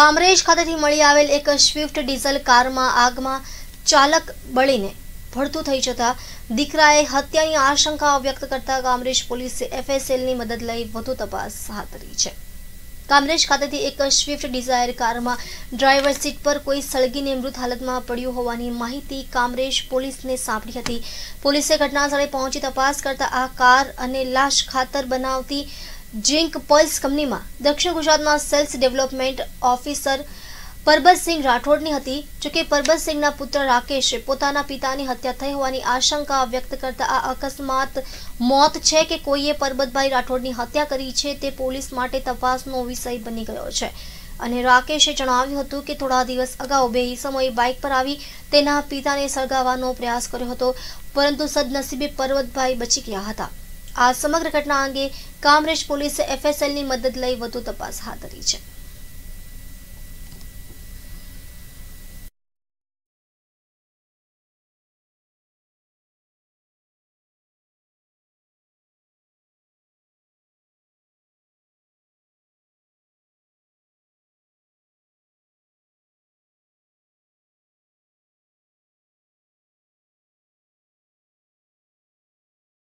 કામરેજ ખાતેથી મળી આવેલ એક સ્વિફ્ટ ડીઝલ કારમાં આગમાં ચાલક બળીને ભડતું થઈ જતા દીકરાએ હત્યાની આશંકા વ્યક્ત કરતા કામરેજ પોલીસે એફએસએલની મદદ લઈ વધુ તપાસ હાથ ધરી છે કામરેજ ખાતેથી એક સ્વિફ્ટ ડિઝાયર કારમાં ડ્રાઈવર સીટ પર કોઈ સળગીને મૃત હાલતમાં પડ્યું હોવાની માહિતી કામરેજ પોલીસને સાંપડી હતી પોલીસે ઘટનાસ્થળે પહોંચી તપાસ કરતા આ કાર અને લાશ ખાતર બનાવતી જિંક પલ્સ કંપનીમાં દક્ષિણ ગુજરાતના સેલ્સ ડેવલપમેન્ટ ઓફિસર પરબતસિંહ રાઠોડની હતી જોકે પરબતસિંહના પુત્ર રાકેશે પોતાના પિતાની હત્યા થઈ હોવાની આશંકા વ્યક્ત કરતા આ અકસ્માત મોત છે કે કોઈએ પરબતભાઈ રાઠોડની હત્યા કરી છે તે પોલીસ માટે તપાસનો વિષય બની ગયો છે અને રાકેશે જણાવ્યું હતું કે થોડા દિવસ અગાઉ બે સમયે બાઇક પર આવી તેના પિતાને સળગાવવાનો પ્રયાસ કર્યો હતો પરંતુ સદનસીબે પર્વતભાઈ બચી ગયા હતા આ સમગ્ર ઘટના અંગે કામરેજ પોલીસે એફએસએલની મદદ લઈ વધુ તપાસ હાથ ધરી છે